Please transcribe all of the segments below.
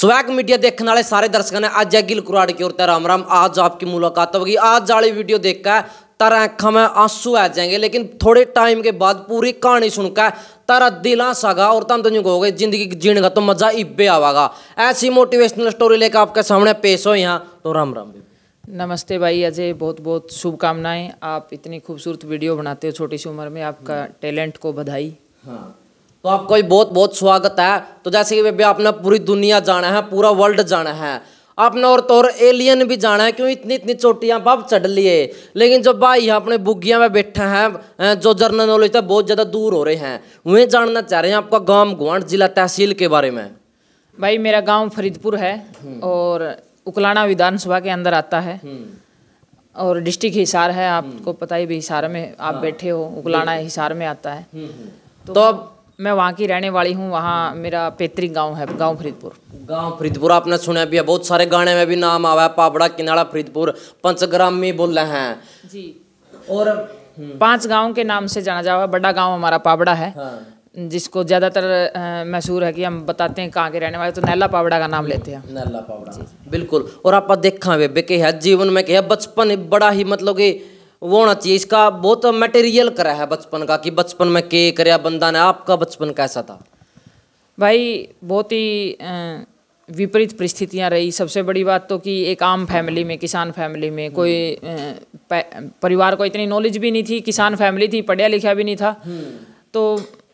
Swag media देखने वाले सारे दर्शकों ने आज गिल कुराड़ की ओर राम राम आज आपकी मुलाकात होगी आज वाली वीडियो देखकर तारा आँखों में आंसू आ जाएंगे लेकिन थोड़े टाइम के बाद पूरी कहानी सुनकर तारा दिल आसागा और तुम तुझे कहोगे जिंदगी जीण का तो मजा इबे आवागा ऐसी मोटिवेशनल स्टोरी लेकर आपके सामने पेश हो यहाँ तो राम राम नमस्ते भाई अजय बहुत बहुत शुभकामनाएं आप इतनी खूबसूरत वीडियो बनाते हो छोटी सी उम्र में आपका टैलेंट को बधाई हाँ तो आपका भी बहुत बहुत स्वागत है तो जैसे कि बेबी आपने पूरी दुनिया जाना है पूरा वर्ल्ड जाना है आपने और तो और एलियन भी जाना है क्यों इतनी इतनी चोटियाँ बाप चढ़ लिए लेकिन जो भाई अपने बुग्गिया में बैठे हैं जो जर्नल नॉलेज था बहुत ज़्यादा दूर हो रहे हैं वहीं जानना चाह रहे हैं आपका गांव गुआंड जिला तहसील के बारे में भाई मेरा गांव फरीदपुर है हम्म। और उकलाना विधानसभा के अंदर आता है हम्म। और डिस्ट्रिक्ट हिसार है हम्म। आपको पता ही भी हिसार में आप हाँ। बैठे हो उकलाना हिसार में आता है तो, तो अब मैं वहाँ की रहने वाली हूँ वहाँ मेरा पैतृक गांव है गांव फरीदपुर गांव फरीदपुर आपने सुना भी है बहुत सारे गाने में भी नाम आवा है पापड़ा किनाड़ा फरीदपुर पंचग्राम में बोल रहे हैं जी और हम्म। पांच गांव के नाम से जाना जावा बड़ा गांव हमारा पावड़ा है हाँ। जिसको ज़्यादातर मशहूर है कि हम बताते हैं कहाँ के रहने वाले तो नैला पावड़ा का नाम लेते हैं नैला पावड़ा बिल्कुल और आप देखा वे बेके है जीवन में क्या बचपन बड़ा ही मतलब की वो होना चाहिए इसका बहुत मटेरियल करा है बचपन का कि बचपन में के कर बंदा ने आपका बचपन कैसा था भाई बहुत ही विपरीत परिस्थितियां रही सबसे बड़ी बात तो कि एक आम फैमिली में किसान फैमिली में कोई परिवार को इतनी नॉलेज भी नहीं थी किसान फैमिली थी पढ़िया लिखा भी नहीं था हम्म। तो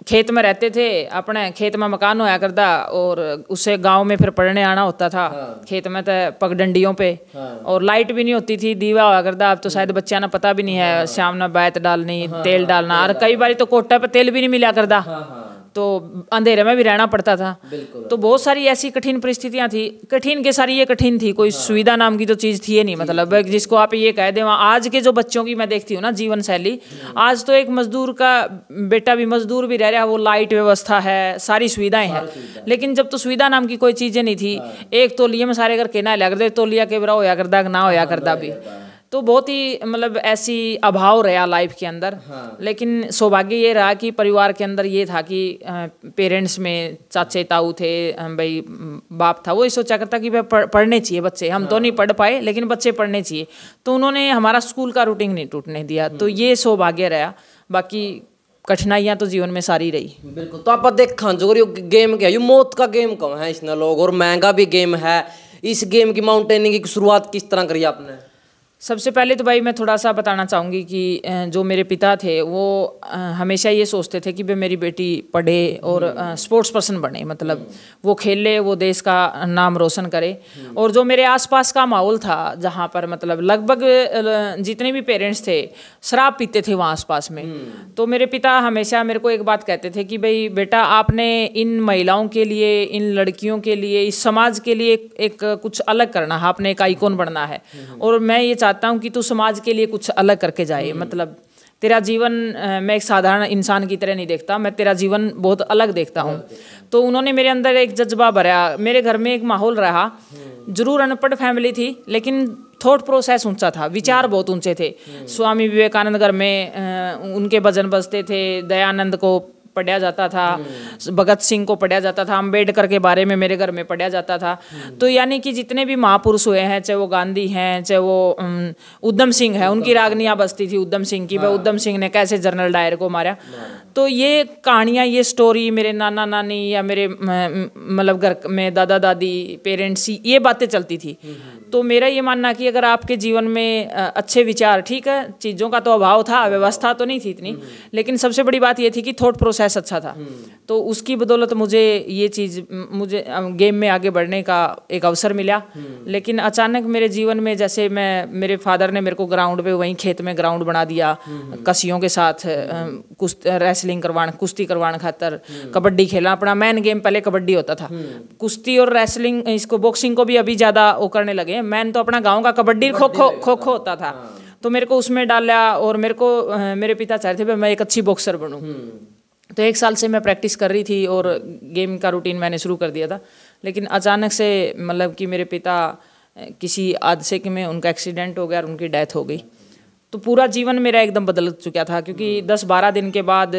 खेत में रहते थे अपने खेत में मकान होया करता और उससे गांव में फिर पढ़ने आना होता था हाँ। खेत में तो पगडंडियों पे हाँ। और लाइट भी नहीं होती थी दीवा होया करता अब तो शायद हम्म। बच्चा ना पता भी नहीं है हाँ। शाम ना बैत डालनी हाँ, तेल हाँ, डालना और कई बार तो कोटा पे तेल भी नहीं मिला करता तो अंधेरे में भी रहना पड़ता था तो बहुत सारी ऐसी कठिन परिस्थितियां थी कठिन के सारी ये कठिन थी कोई हाँ। सुविधा नाम की तो चीज़ थी ये नहीं मतलब जिसको आप ये कह दें आज के जो बच्चों की मैं देखती हूँ ना जीवन शैली हाँ। आज तो एक मजदूर का बेटा भी मजदूर भी रह रहा है वो लाइट व्यवस्था है सारी सुविधाएं हैं लेकिन जब तो सुविधा नाम की कोई चीज़ें नहीं थी हाँ। एक तोलिए में सारे करके ना लिया करते तोलिया के बरा होया करता ना होया करता भी तो बहुत ही मतलब ऐसी अभाव रहा लाइफ के अंदर हाँ। लेकिन सौभाग्य ये रहा कि परिवार के अंदर ये था कि पेरेंट्स में चाचे ताऊ थे भाई बाप था वो ये सोचा करता कि भाई पढ़ने चाहिए बच्चे हम हाँ। तो नहीं हाँ। पढ़ पाए लेकिन बच्चे पढ़ने चाहिए तो उन्होंने हमारा स्कूल का रूटीन नहीं टूटने दिया तो हम्म। ये सौभाग्य रहा बाकी कठिनाइयां तो जीवन में सारी रही बिल्कुल तो आप देखा जो गेम क्या यू मौत का गेम कम है इसने लोग और महंगा भी गेम है इस गेम की माउंटेनिंग की शुरुआत किस तरह करी आपने सबसे पहले तो भाई मैं थोड़ा सा बताना चाहूँगी कि जो मेरे पिता थे वो हमेशा ये सोचते थे कि भाई मेरी बेटी पढ़े और स्पोर्ट्स पर्सन बने मतलब वो खेले वो देश का नाम रोशन करे और जो मेरे आसपास का माहौल था जहाँ पर मतलब लगभग जितने भी पेरेंट्स थे शराब पीते थे वहाँ आसपास में तो मेरे पिता हमेशा मेरे को एक बात कहते थे कि भाई बेटा आपने इन महिलाओं के लिए इन लड़कियों के लिए इस समाज के लिए एक कुछ अलग करना है आपने एक आइकॉन बनना है और मैं ये चाहता हूँ कि तू समाज के लिए कुछ अलग करके जाए हम्म। मतलब तेरा जीवन मैं एक साधारण इंसान की तरह नहीं देखता मैं तेरा जीवन बहुत अलग देखता हूँ तो उन्होंने मेरे अंदर एक जज्बा भरा मेरे घर में एक माहौल रहा हम्म। जरूर अनपढ़ फैमिली थी लेकिन थॉट प्रोसेस ऊंचा था विचार हम्म। बहुत ऊंचे थे स्वामी विवेकानंद घर में उनके भजन बजते थे दयानंद को पढ़ा जाता था भगत सिंह को पढ़ा जाता था अम्बेडकर के बारे में मेरे घर में पढ़ा जाता था तो यानी कि जितने भी महापुरुष हुए हैं चाहे वो गांधी हैं चाहे वो ऊधम सिंह है उनकी रागनियाँ बसती थी ऊधम सिंह की ऊधम हाँ। सिंह ने कैसे जनरल डायर को मारा हाँ। तो ये कहानियाँ ये स्टोरी मेरे नाना नानी या मेरे मतलब घर में दादा दादी पेरेंट्स ये बातें चलती थी हम्म, हम्म। तो मेरा ये मानना कि अगर आपके जीवन में अच्छे विचार ठीक है चीज़ों का तो अभाव था व्यवस्था तो नहीं थी इतनी हम्म। लेकिन सबसे बड़ी बात ये थी कि थॉट प्रोसेस फ्लैश अच्छा था तो उसकी बदौलत मुझे ये चीज़ मुझे गेम में आगे बढ़ने का एक अवसर मिला लेकिन अचानक मेरे जीवन में जैसे मैं मेरे फादर ने मेरे को ग्राउंड पे वहीं खेत में ग्राउंड बना दिया कसियों के साथ कुछ रेसलिंग करवाने कुश्ती करवाने खातर कबड्डी खेला अपना मैन गेम पहले कबड्डी होता था कुश्ती और रेसलिंग इसको बॉक्सिंग को भी अभी ज़्यादा वो करने लगे मैन तो अपना गाँव का कबड्डी खो खो खो खो होता था हाँ। तो मेरे को उसमें डाल लिया और मेरे को मेरे पिता चाहते थे मैं एक अच्छी बॉक्सर बनूँ हम्म। तो एक साल से मैं प्रैक्टिस कर रही थी और गेम का रूटीन मैंने शुरू कर दिया था लेकिन अचानक से मतलब कि मेरे पिता किसी हादसे के में उनका एक्सीडेंट हो गया और उनकी डेथ हो गई तो पूरा जीवन मेरा एकदम बदल चुका था क्योंकि हम्म। दस बारह दिन के बाद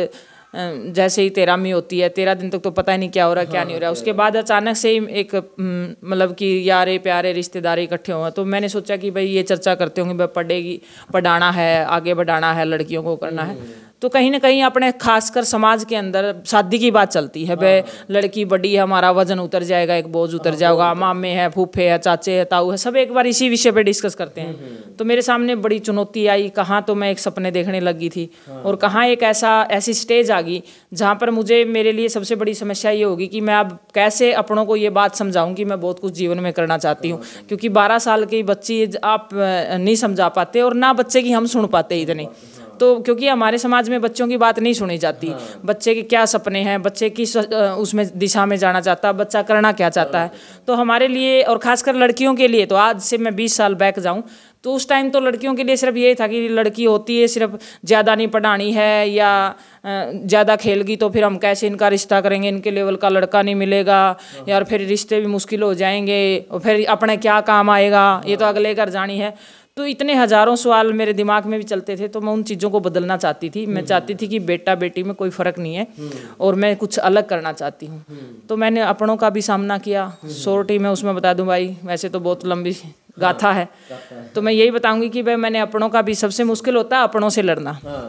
जैसे ही तेरामी होती है तेरह दिन तक तो, पता ही नहीं क्या हो रहा हाँ, क्या नहीं हो रहा उसके बाद अचानक से ही एक मतलब कि यारे प्यारे रिश्तेदार इकट्ठे हुए तो मैंने सोचा कि भाई ये चर्चा करते होंगे भाई पढ़ेगी पढ़ाना है आगे बढ़ाना है लड़कियों को करना है हम्म। तो कहीं ना कहीं अपने खासकर समाज के अंदर शादी की बात चलती है भाई हाँ। लड़की बड़ी है हमारा वजन उतर जाएगा एक बोझ उतर हाँ, जाएगा मामे है फूफे है चाचे है ताऊ है सब एक बार इसी विषय पर डिस्कस करते हैं हम्म, हम्म। तो मेरे सामने बड़ी चुनौती आई कहाँ तो मैं एक सपने देखने लगी थी हाँ। और कहाँ एक ऐसा ऐसी स्टेज आ गई जहाँ पर मुझे मेरे लिए सबसे बड़ी समस्या ये होगी कि मैं अब कैसे अपनों को ये बात समझाऊँ कि मैं बहुत कुछ जीवन में करना चाहती हूँ क्योंकि बारह साल की बच्ची आप नहीं समझा पाते और ना बच्चे की हम सुन पाते इतनी तो क्योंकि हमारे समाज में बच्चों की बात नहीं सुनी जाती हाँ। बच्चे के क्या सपने हैं बच्चे किस उसमें दिशा में जाना चाहता है बच्चा करना क्या चाहता है हाँ। तो हमारे लिए और खासकर लड़कियों के लिए तो आज से मैं बीस साल बैक जाऊँ तो उस टाइम तो लड़कियों के लिए सिर्फ यही था कि लड़की होती है सिर्फ ज़्यादा नहीं पढ़ानी है या ज़्यादा खेलगी तो फिर हम कैसे इनका रिश्ता करेंगे इनके लेवल का लड़का नहीं मिलेगा हाँ। यार फिर रिश्ते भी मुश्किल हो जाएंगे और फिर अपने क्या काम आएगा ये तो हाँ। अगले घर जानी है तो इतने हज़ारों सवाल मेरे दिमाग में भी चलते थे तो मैं उन चीज़ों को बदलना चाहती थी मैं हम्म। चाहती थी कि बेटा बेटी में कोई फ़र्क नहीं है और मैं कुछ अलग करना चाहती हूँ हम्म। तो मैंने अपनों का भी सामना किया शोर्ट ही मैं उसमें बता दूँ भाई वैसे तो बहुत लंबी गाथा हाँ, है तो मैं यही बताऊँगी कि भाई मैंने अपनों का भी सबसे मुश्किल होता है अपनों से लड़ना हाँ।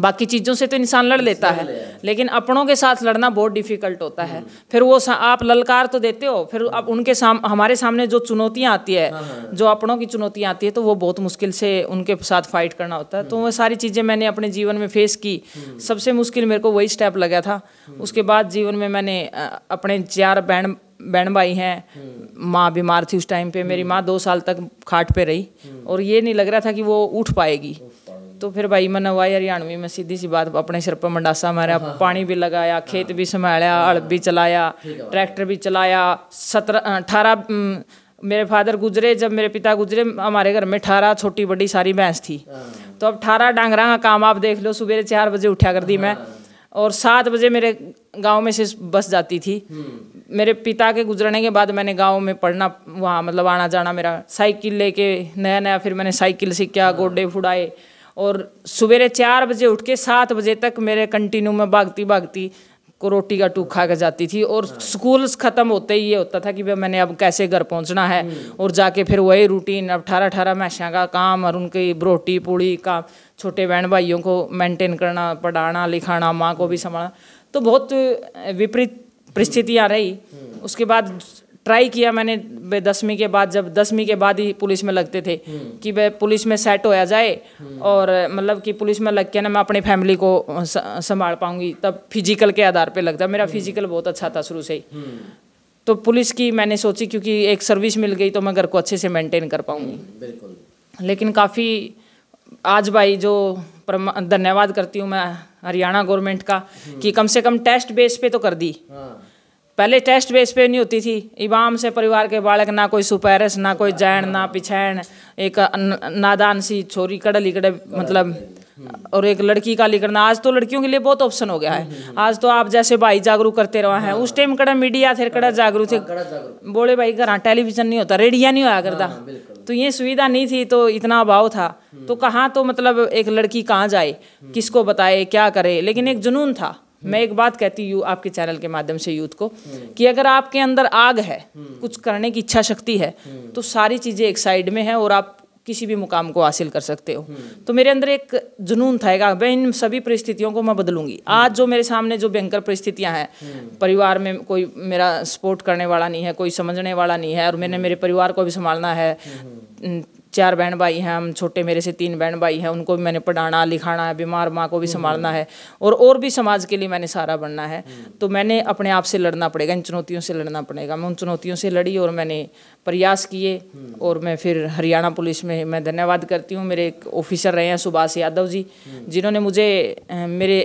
बाकी चीज़ों से तो इंसान लड़ लेता है लेकिन अपनों के साथ लड़ना बहुत डिफिकल्ट होता है फिर वो आप ललकार तो देते हो फिर आप उनके साम हमारे सामने जो चुनौतियाँ आती है हाँ, हाँ। जो अपनों की चुनौतियाँ आती है तो वो बहुत मुश्किल से उनके साथ फाइट करना होता है तो वो सारी चीज़ें मैंने अपने जीवन में फेस की सबसे मुश्किल मेरे को वही स्टेप लगा था उसके बाद जीवन में मैंने अपने चार बहन बहन भाई हैं माँ बीमार थी उस टाइम पर मेरी माँ दो साल तक खाट पर रही और ये नहीं लग रहा था कि वो उठ पाएगी तो फिर भाई मैंने वाई हरियाणवी में सीधी सी बात अपने सिर पर मंडासा मारा हाँ, हाँ, पानी भी लगाया हाँ। खेत भी संभाला हल भी चलाया ट्रैक्टर भी चलाया सत्रह अठारह मेरे फादर गुजरे जब मेरे पिता गुजरे हमारे घर में अठारह छोटी बड़ी सारी भैंस थी हाँ। तो अब अठारह डांगरा का काम आप देख लो सुबह चार बजे उठा कर दी मैं और सात बजे मेरे गांव में से बस जाती थी हम्म। मेरे पिता के गुजरने के बाद मैंने गांव में पढ़ना वहाँ मतलब आना जाना मेरा साइकिल लेके नया नया फिर मैंने साइकिल सीखा गोडे फुड़ाए और सवेरे चार बजे उठ के सात बजे तक मेरे कंटिन्यू में भागती भागती को रोटी का टूक खा के जाती थी और स्कूल हाँ। ख़त्म होते ही ये होता था कि भाई मैंने अब कैसे घर पहुंचना है हम्म। और जाके फिर वही रूटीन अब अठारह अठारह मैशा का काम और उनकी रोटी पूड़ी काम छोटे बहन भाइयों को मेंटेन करना पढ़ाना लिखाना माँ को भी संभालना तो बहुत विपरीत परिस्थितियाँ रही हम्म। उसके बाद ट्राई किया मैंने दसवीं के बाद जब दसवीं के बाद ही पुलिस में लगते थे हम्म। कि वह पुलिस में सेट होया जाए हम्म। और मतलब कि पुलिस में लग के ना मैं अपनी फैमिली को संभाल पाऊंगी तब फिजिकल के आधार पे लगता मेरा फिजिकल हम्म। बहुत अच्छा था शुरू से ही तो पुलिस की मैंने सोची क्योंकि एक सर्विस मिल गई तो मैं घर को अच्छे से मेंटेन कर पाऊंगी लेकिन काफ़ी आज भाई जो धन्यवाद करती हूँ मैं हरियाणा गवर्नमेंट का कि कम से कम टेस्ट बेस पे तो कर दी हाँ। पहले टेस्ट बेस पे नहीं होती थी इमाम से परिवार के बालक ना कोई सुपैरस ना कोई जैन ना पिछैन एक नादान सी छोरी कड़ लिकड़े मतलब और एक लड़की का लिखना आज तो लड़कियों के लिए बहुत ऑप्शन हो गया है आज तो आप जैसे भाई जागरूक करते रहे हैं उस टाइम कड़ा मीडिया थे कड़ा जागरूक थे बोले भाई घर टेलीविजन नहीं होता रेडिया नहीं होया करता हाँ, हाँ, तो ये सुविधा नहीं थी तो इतना अभाव था तो कहाँ तो मतलब एक लड़की कहाँ जाए किसको बताए क्या करे लेकिन एक जुनून था मैं एक बात कहती हूँ आपके चैनल के माध्यम से यूथ को कि अगर आपके अंदर आग है कुछ करने की इच्छा शक्ति है तो सारी चीज़ें एक साइड में है और आप किसी भी मुकाम को हासिल कर सकते हो तो मेरे अंदर एक जुनून था एक मैं इन सभी परिस्थितियों को मैं बदलूंगी आज जो मेरे सामने जो भयंकर परिस्थितियां हैं परिवार में कोई मेरा सपोर्ट करने वाला नहीं है कोई समझने वाला नहीं है और मैंने मेरे परिवार को भी संभालना है चार बहन भाई हैं हम छोटे मेरे से तीन बहन भाई हैं उनको भी मैंने पढ़ाना लिखाना है बीमार माँ को भी हम्म। संभालना है और और भी समाज के लिए मैंने सारा बनना है हम्म। तो मैंने अपने आप से लड़ना पड़ेगा इन चुनौतियों से लड़ना पड़ेगा मैं उन चुनौतियों से लड़ी और मैंने प्रयास किए हम्म। और मैं फिर हरियाणा पुलिस में मैं धन्यवाद करती हूँ मेरे एक ऑफिसर रहे हैं सुभाष यादव जी जिन्होंने मुझे मेरे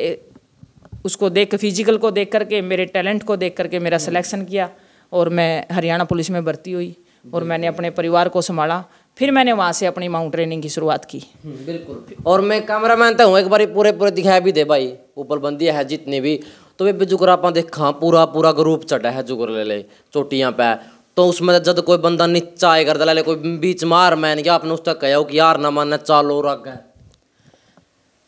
उसको देख फिजिकल को देख करके मेरे टैलेंट को देख करके मेरा सिलेक्शन किया और मैं हरियाणा पुलिस में भर्ती हुई और मैंने अपने परिवार को संभाला फिर मैंने वहाँ से अपनी माउंट ट्रेनिंग की शुरुआत की हम्म, बिल्कुल और मैं कैमरा तो हूँ एक बार पूरे पूरे दिखाया भी दे भाई ऊपर बंदी है जितनी भी तो वे जुगर आप देखा पूरा पूरा ग्रुप चढ़ा है जुगर ले ले चोटियाँ पे तो उसमें तो जब कोई बंदा नीचा आए कर दला कोई बीच मार मैन क्या आपने उस तक कह कि यार ना मानना चालो रख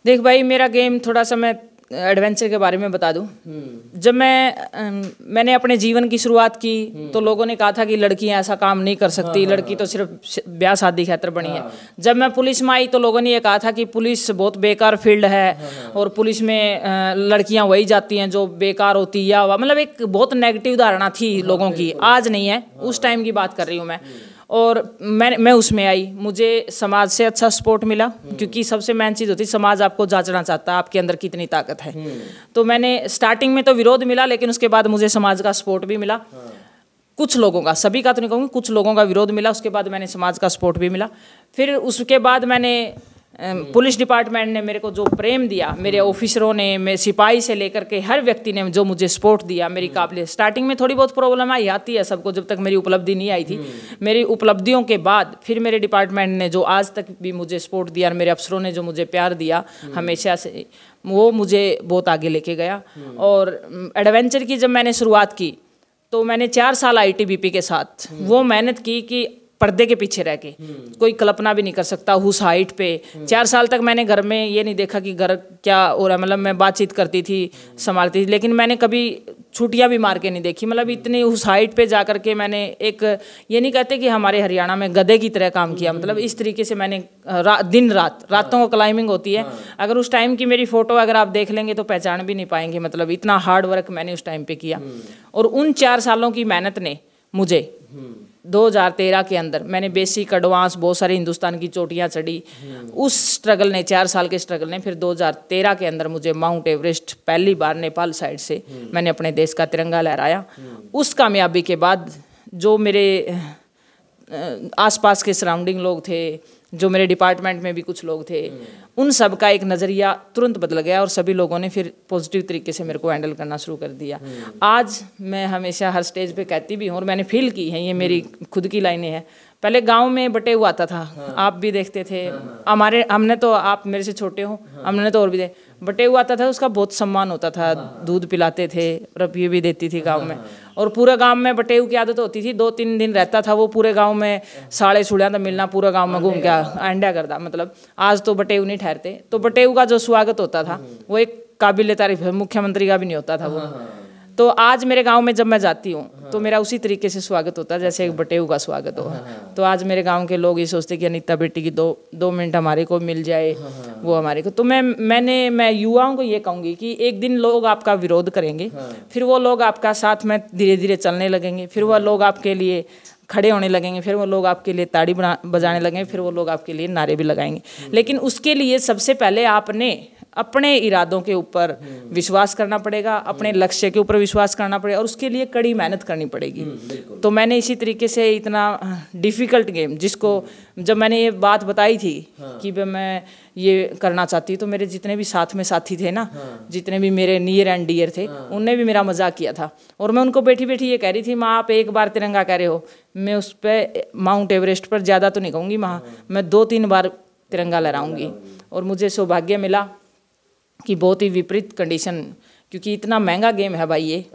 देख भाई मेरा गेम थोड़ा सा मैं एडवेंचर के बारे में बता दूं हम्म। जब मैं मैंने अपने जीवन की शुरुआत की हम्म। तो लोगों ने कहा था कि लड़की ऐसा काम नहीं कर सकती हाँ, लड़की हाँ, तो हाँ। सिर्फ ब्याह शादी खातर बनी हाँ, है जब मैं पुलिस में आई तो लोगों ने ये कहा था कि पुलिस बहुत बेकार फील्ड है हाँ, हाँ, और पुलिस में लड़कियां वही जाती हैं जो बेकार होती या मतलब एक बहुत नेगेटिव धारणा थी लोगों की आज नहीं है उस टाइम की बात कर रही हूँ मैं हम्म। और मैं मैं उसमें आई मुझे समाज से अच्छा सपोर्ट मिला हम्म। क्योंकि सबसे मेन चीज़ होती समाज आपको जांचना चाहता है आपके अंदर कितनी ताकत है हम्म। तो मैंने स्टार्टिंग में तो विरोध मिला लेकिन उसके बाद मुझे समाज का सपोर्ट भी मिला हाँ। कुछ लोगों का सभी का तो नहीं कहूँगी कुछ लोगों का विरोध मिला उसके बाद मैंने समाज का सपोर्ट भी मिला फिर उसके बाद मैंने पुलिस डिपार्टमेंट ने मेरे को जो प्रेम दिया मेरे ऑफिसरों ने मेरे सिपाही से लेकर के हर व्यक्ति ने जो मुझे सपोर्ट दिया मेरी हम्म। काबिलियत स्टार्टिंग में थोड़ी बहुत प्रॉब्लम आई आती है सबको जब तक मेरी उपलब्धि नहीं आई थी हम्म। मेरी उपलब्धियों के बाद फिर मेरे डिपार्टमेंट ने जो आज तक भी मुझे सपोर्ट दिया और मेरे अफसरों ने जो मुझे प्यार दिया हम्म। हमेशा से वो मुझे बहुत आगे लेके गया और एडवेंचर की जब मैंने शुरुआत की तो मैंने चार साल आईटीबीपी के साथ वो मेहनत की कि पर्दे के पीछे रह के कोई कल्पना भी नहीं कर सकता उस हाइट पे चार साल तक मैंने घर में ये नहीं देखा कि घर क्या हो रहा मतलब मैं बातचीत करती थी संभालती थी लेकिन मैंने कभी छुट्टियाँ भी मार के नहीं देखी मतलब इतनी उस हाइट पे जा करके मैंने एक ये नहीं कहते कि हमारे हरियाणा में गधे की तरह काम किया मतलब इस तरीके से मैंने रा, दिन रात रातों को क्लाइंबिंग होती है हाँ। अगर उस टाइम की मेरी फ़ोटो अगर आप देख लेंगे तो पहचान भी नहीं पाएंगे मतलब इतना हार्ड वर्क मैंने उस टाइम पे किया हम्म। और उन चार सालों की मेहनत ने मुझे हम्म। 2013 के अंदर मैंने बेसिक एडवांस बहुत सारी हिंदुस्तान की चोटियाँ चढ़ी हम्म। उस स्ट्रगल ने चार साल के स्ट्रगल ने फिर 2013 के अंदर मुझे माउंट एवरेस्ट पहली बार नेपाल साइड से हम्म। मैंने अपने देश का तिरंगा लहराया हम्म। उस कामयाबी के बाद जो मेरे आसपास के सराउंडिंग लोग थे जो मेरे डिपार्टमेंट में भी कुछ लोग थे हम्म। उन सब का एक नज़रिया तुरंत बदल गया और सभी लोगों ने फिर पॉजिटिव तरीके से मेरे को हैंडल करना शुरू कर दिया हम्म। आज मैं हमेशा हर स्टेज पे कहती भी हूँ और मैंने फील की है ये मेरी हम्म। खुद की लाइनें हैं पहले गांव में बटे हुआ आता था हाँ। आप भी देखते थे हाँ, हाँ। हमारे हाँ। हमने तो आप मेरे से छोटे हो हाँ। हमने तो और भी दे बटे हुआ आता था उसका बहुत सम्मान होता था हाँ। दूध पिलाते थे और अब ये भी देती थी गाँव में और पूरे गांव में बटेऊ की आदत होती थी दो तीन दिन रहता था वो पूरे गांव में साड़े सुड़िया तो मिलना पूरे गांव में घूम के अंडा करता मतलब आज तो बटेऊ नहीं ठहरते तो बटेऊ का जो स्वागत होता था वो एक काबिल तारीफ है मुख्यमंत्री का भी नहीं होता था वो हाँ, हाँ। तो आज मेरे गांव में जब मैं जाती हूँ हाँ। तो मेरा उसी तरीके से स्वागत होता है जैसे एक बटेऊ का स्वागत हो हाँ। तो आज मेरे गांव के लोग ये सोचते कि अनिता बेटी की दो दो मिनट हमारे को मिल जाए हाँ। वो हमारे को तो मैं मैंने मैं युवाओं को ये कहूँगी कि एक दिन लोग आपका विरोध करेंगे फिर वो लोग आपका साथ में धीरे धीरे चलने लगेंगे फिर वह लोग आपके लिए खड़े होने लगेंगे फिर वो लोग आपके लिए ताड़ी बजाने लगेंगे फिर वो लोग आपके लिए नारे भी लगाएंगे लेकिन उसके लिए सबसे पहले आपने अपने इरादों के ऊपर हम्म। विश्वास करना पड़ेगा अपने हम्म। लक्ष्य के ऊपर विश्वास करना पड़ेगा और उसके लिए कड़ी मेहनत करनी पड़ेगी हम्म, तो मैंने इसी तरीके से इतना डिफ़िकल्ट हाँ, गेम जिसको जब मैंने ये बात बताई थी हाँ। कि भाई मैं ये करना चाहती हूँ तो मेरे जितने भी साथ में साथी थे ना हाँ। जितने भी मेरे नियर एंड डियर थे उनने भी मेरा मजाक किया था और मैं उनको बैठी बैठी ये कह रही थी माँ आप एक बार तिरंगा कह रहे हो मैं उस पर माउंट एवरेस्ट पर ज़्यादा तो नहीं कहूँगी माँ मैं दो तीन बार तिरंगा लहराऊंगी और मुझे सौभाग्य मिला कि बहुत ही विपरीत कंडीशन क्योंकि इतना महंगा गेम है भाई ये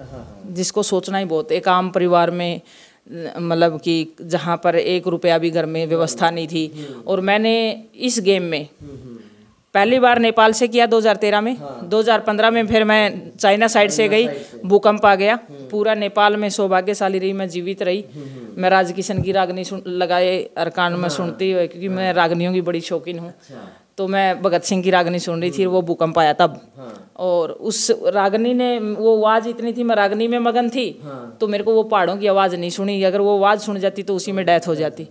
जिसको सोचना ही बहुत एक आम परिवार में मतलब कि जहाँ पर एक रुपया भी घर में व्यवस्था नहीं थी और मैंने इस गेम में पहली बार नेपाल से किया 2013 में हाँ। 2015 में फिर मैं चाइना साइड से गई भूकंप आ गया हम्म। पूरा नेपाल में सौभाग्यशाली रही मैं जीवित रही हम्म, हम्म। मैं राजकिशन की रागनी सुन लगाए अरकान में हाँ। सुनती हुई क्योंकि मैं रागनियों की बड़ी शौकीन हूँ अच्छा। तो मैं भगत सिंह की रागनी सुन रही थी वो भूकंप आया तब हाँ। और उस रागनी ने वो आवाज़ इतनी थी मैं रागनी में मगन थी हाँ। तो मेरे को वो पहाड़ों की आवाज़ नहीं सुनी अगर वो आवाज़ सुन जाती तो उसी में डेथ हाँ। हो जाती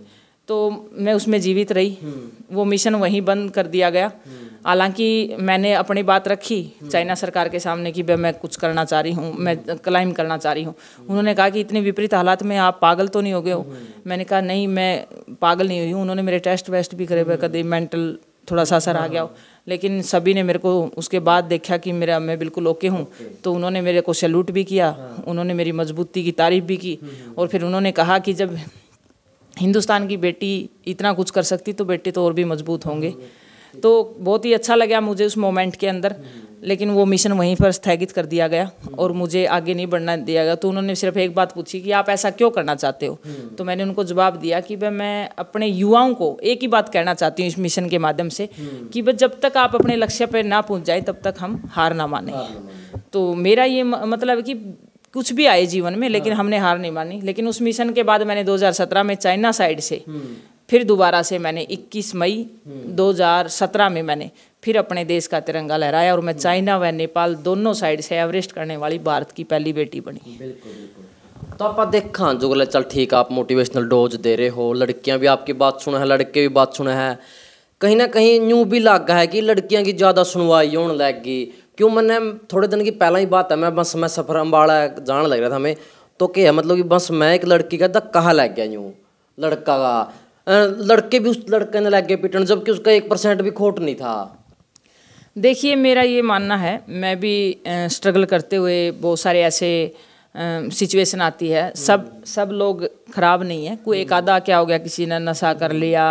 तो मैं उसमें जीवित रही हम्म। वो मिशन वहीं बंद कर दिया गया हम्म। हालांकि मैंने अपनी बात रखी हम्म। चाइना सरकार के सामने कि भाई मैं कुछ करना चाह रही हूँ मैं क्लाइम करना चाह रही हूँ उन्होंने कहा कि इतने विपरीत हालात में आप पागल तो नहीं हो गए हो मैंने कहा नहीं मैं पागल नहीं हुई हूँ उन्होंने मेरे टेस्ट वेस्ट भी करे हुए कभी मेंटल थोड़ा सा असर आ गया हो लेकिन सभी ने मेरे को उसके बाद देखा कि मेरा मैं बिल्कुल ओके हूँ तो उन्होंने मेरे को सैल्यूट भी किया हाँ। उन्होंने मेरी मजबूती की तारीफ भी की हम्म, हम्म, हम्म। और फिर उन्होंने कहा कि जब हिंदुस्तान की बेटी इतना कुछ कर सकती तो बेटे तो और भी मजबूत होंगे तो बहुत ही अच्छा लगा मुझे उस मोमेंट के अंदर लेकिन वो मिशन वहीं पर स्थगित कर दिया गया और मुझे आगे नहीं बढ़ना दिया गया तो उन्होंने सिर्फ एक बात पूछी कि आप ऐसा क्यों करना चाहते हो तो मैंने उनको जवाब दिया कि भाई मैं अपने युवाओं को एक ही बात कहना चाहती हूँ इस मिशन के माध्यम से कि भाई जब तक आप अपने लक्ष्य पर ना पहुँच जाए तब तक हम हार ना माने तो मेरा ये मतलब कि कुछ भी आए जीवन में लेकिन हाँ। हमने हार नहीं मानी लेकिन उस मिशन के बाद मैंने 2017 में चाइना साइड से हम्म। फिर दोबारा से मैंने 21 मई 2017 हम्म। में मैंने फिर अपने देश का तिरंगा लहराया और मैं हम्म। चाइना व नेपाल दोनों साइड से एवरेस्ट करने वाली भारत की पहली बेटी बनी तो आप देखा जो गले चल ठीक आप मोटिवेशनल डोज दे रहे हो लड़कियां भी आपकी बात सुना है लड़के भी बात सुना है कहीं ना कहीं यूं भी लग गया है कि लड़कियां की ज़्यादा सुनवाई होने लग गई क्यों मैंने थोड़े दिन की पहला ही बात है मैं बस मैं सफर अंबाला जान लग रहा था हमें तो क्या है मतलब कि बस मैं एक लड़की का धक्का कहा लग गया यूँ लड़का का लड़के भी उस लड़के ने लग गए पिटन जबकि उसका एक परसेंट भी खोट नहीं था देखिए मेरा ये मानना है मैं भी स्ट्रगल करते हुए बहुत सारे ऐसे सिचुएशन आती है सब सब लोग ख़राब नहीं है कोई एक आधा क्या हो गया किसी ने नशा कर लिया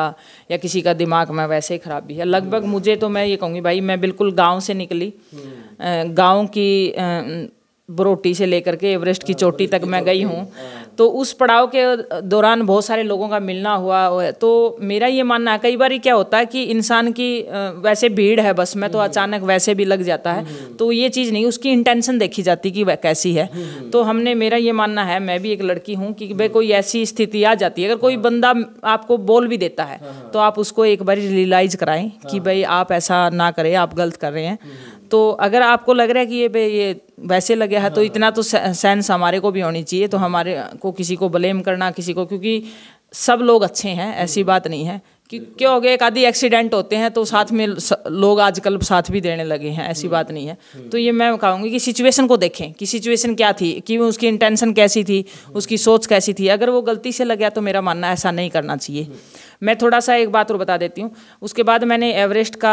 या किसी का दिमाग में वैसे ही ख़राब भी है लगभग मुझे तो मैं ये कहूँगी भाई मैं बिल्कुल गांव से निकली गांव की बरोटी से लेकर के एवरेस्ट की चोटी तक मैं गई हूँ तो उस पड़ाव के दौरान बहुत सारे लोगों का मिलना हुआ तो मेरा ये मानना है कई बार क्या होता है कि इंसान की वैसे भीड़ है बस में तो हम्म। अचानक वैसे भी लग जाता है हम्म। तो ये चीज़ नहीं उसकी इंटेंशन देखी जाती कि वह कैसी है हम्म, तो हमने मेरा ये मानना है मैं भी एक लड़की हूँ कि भाई कोई ऐसी स्थिति आ जाती है अगर कोई हाँ। बंदा आपको बोल भी देता है हाँ, हाँ। तो आप उसको एक बार रियलाइज कराएं कि भाई आप ऐसा ना करें आप गलत कर रहे हैं तो अगर आपको लग रहा है कि ये ये वैसे लगे है तो हाँ। इतना तो सेंस हमारे को भी होनी चाहिए तो हमारे को किसी को ब्लेम करना किसी को क्योंकि सब लोग अच्छे हैं ऐसी बात नहीं है कि क्यों हो गया एक आधी एक्सीडेंट होते हैं तो साथ में लोग आजकल साथ भी देने लगे हैं ऐसी बात नहीं है तो ये मैं कहूँगी कि सिचुएशन को देखें कि सिचुएशन क्या थी कि उसकी इंटेंशन कैसी थी उसकी सोच कैसी थी अगर वो गलती से लग गया तो मेरा मानना ऐसा नहीं करना चाहिए मैं थोड़ा सा एक बात और बता देती हूँ उसके बाद मैंने एवरेस्ट का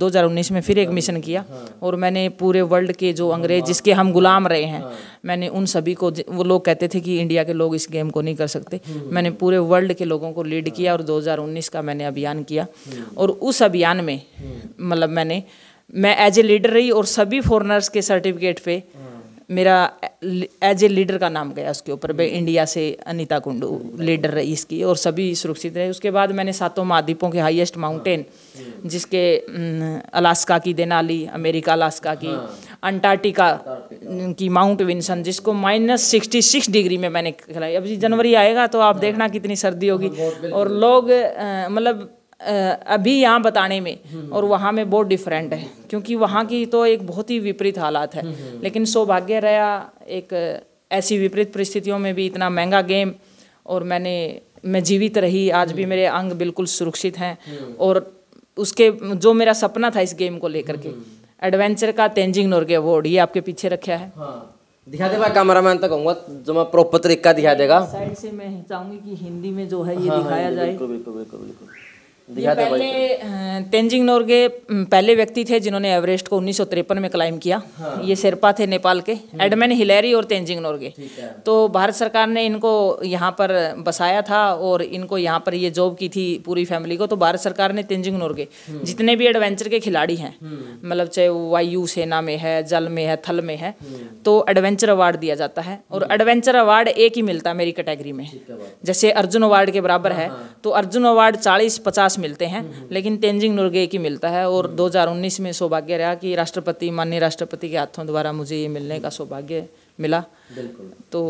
दो हज़ार उन्नीस में फिर एक मिशन किया और मैंने पूरे वर्ल्ड के जो अंग्रेज जिसके हम गुलाम रहे हैं मैंने उन सभी को वो लोग कहते थे कि इंडिया के लोग इस गेम को नहीं कर सकते मैंने पूरे वर्ल्ड के लोगों को लीड किया और दो 2019 का मैंने अभियान किया और उस अभियान में मतलब मैंने मैं एज ए लीडर रही और सभी फॉरनर्स के सर्टिफिकेट पे मेरा एज ए लीडर का नाम गया उसके ऊपर भाई इंडिया से अनीता कुंडू लीडर रही इसकी और सभी सुरक्षित रहे उसके बाद मैंने सातों महाद्वीपों के हाईएस्ट माउंटेन जिसके अलास्का की देनाली अमेरिका अलास्का की अंटार्कटिका हाँ। की माउंट विंसन जिसको माइनस सिक्सटी सिक्स डिग्री में मैंने खिलाई अभी जनवरी आएगा तो आप हाँ। देखना कितनी सर्दी हाँ, होगी और लोग मतलब अभी यहाँ बताने में और वहाँ में बहुत डिफरेंट है क्योंकि वहाँ की तो एक बहुत ही विपरीत हालात है लेकिन सौभाग्य रहा एक ऐसी विपरीत परिस्थितियों में भी इतना महंगा गेम और मैंने मैं जीवित रही आज भी मेरे अंग बिल्कुल सुरक्षित हैं और उसके जो मेरा सपना था इस गेम को लेकर के एडवेंचर का तेंजिंग नोरगे अवार्ड ये आपके पीछे रखा है हाँ, दिखा दे भाई कैमरा मैन तक कहूंगा जो मैं प्रॉपर तरीका दिखा देगा साइड से मैं चाहूंगी कि हिंदी में जो है ये हाँ, हाँ दिखाया हाँ, जाए बिल्कुल बिल्कुल बिल्कुल पहले तेंजिंग नोरगे पहले व्यक्ति थे जिन्होंने एवरेस्ट को उन्नीस में क्लाइम किया हाँ। ये शेरपा थे नेपाल के हम्म। एडमेन हिलेरी और तेंजिंग नोरगे तो भारत सरकार ने इनको यहाँ पर बसाया था और इनको यहाँ पर ये जॉब की थी पूरी फैमिली को तो भारत सरकार ने तेंजिंग नोरगे हम्म। जितने भी एडवेंचर के खिलाड़ी हैं हम्म। मतलब चाहे वायु सेना में है जल में है थल में है तो एडवेंचर अवार्ड दिया जाता है और एडवेंचर अवार्ड एक ही मिलता है मेरी कैटेगरी में जैसे अर्जुन अवार्ड के बराबर हाँ, है हाँ। तो अर्जुन अवार्ड चालीस पचास मिलते हैं लेकिन तेंजिंग नुर्गे की मिलता है और 2019 हम्म। में सौभाग्य रहा कि राष्ट्रपति माननीय राष्ट्रपति के हाथों द्वारा मुझे ये मिलने का सौभाग्य मिला तो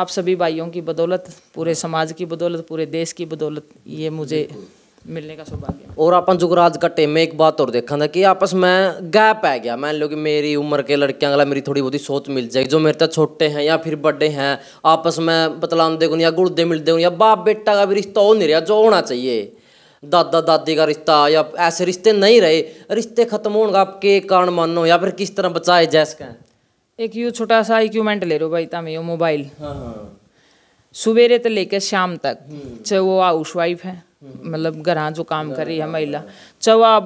आप सभी भाइयों की बदौलत पूरे हाँ। समाज की बदौलत पूरे देश की बदौलत ये मुझे मिलने का सौभाग्य और अपन जुगराज कट्टे में एक बात और देखा था कि आपस में गैप आ गया मान लो कि मेरी उम्र के लड़कियां अगला मेरी थोड़ी बहुत सोच मिल जाएगी जो मेरे तक छोटे हैं या फिर बड़े हैं आपस में बतला देखो या गुड़दे मिलते हो या बाप बेटा का भी रिश्ता हो नहीं रहा जो होना चाहिए दादा दादी का रिश्ता या ऐसे रिश्ते नहीं रहे रिश्ते खत्म होने का आपके कारण मानो या फिर किस तरह बचाए जा सकें एक यू छोटा सा इक्यूमेंट ले लो भाई तमें मोबाइल सवेरे तो लेके शाम तक हम्म। चाहे वो हाउस वाइफ है हम्म। मतलब घर जो काम कर रही है महिला चाहे वह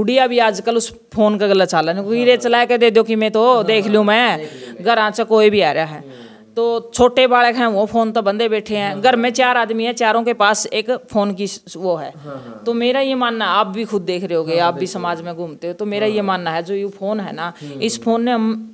बुढ़िया भी आजकल उस फोन का गला चालन हीरे हाँ। चला के दे दो कि मैं तो हाँ, देख लूँ हाँ, मैं घर च कोई भी आ रहा है हम्म। तो छोटे बालक हैं वो फ़ोन तो बंदे बैठे हैं घर में चार आदमी हैं चारों के पास एक फ़ोन की वो है हाँ, हाँ। तो मेरा ये मानना आप भी खुद देख रहे गए हाँ, आप भी समाज में घूमते हो तो मेरा ये मानना है जो ये फ़ोन है ना हम्म। इस फ़ोन ने हम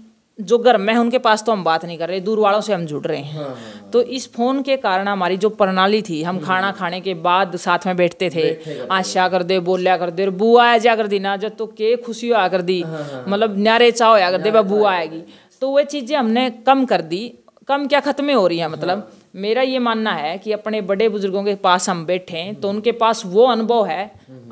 जो घर में उनके पास तो हम बात नहीं कर रहे दूर वालों से हम जुड़ रहे हैं हाँ, हाँ, तो इस फोन के कारण हमारी जो प्रणाली थी हम हम्म। खाना खाने के बाद साथ में बैठते थे आशा कर दे बोलिया कर दे और बुआ आ जा कर दी ना जब तो के खुशी आ कर दी हाँ, मतलब न्यारे चाह होया कर दे बुआ आएगी तो वह चीज़ें हमने कम कर दी कम क्या ख़त्में हो रही हैं मतलब मेरा ये मानना है कि अपने बड़े बुजुर्गों के पास हम बैठे हैं तो उनके पास वो अनुभव है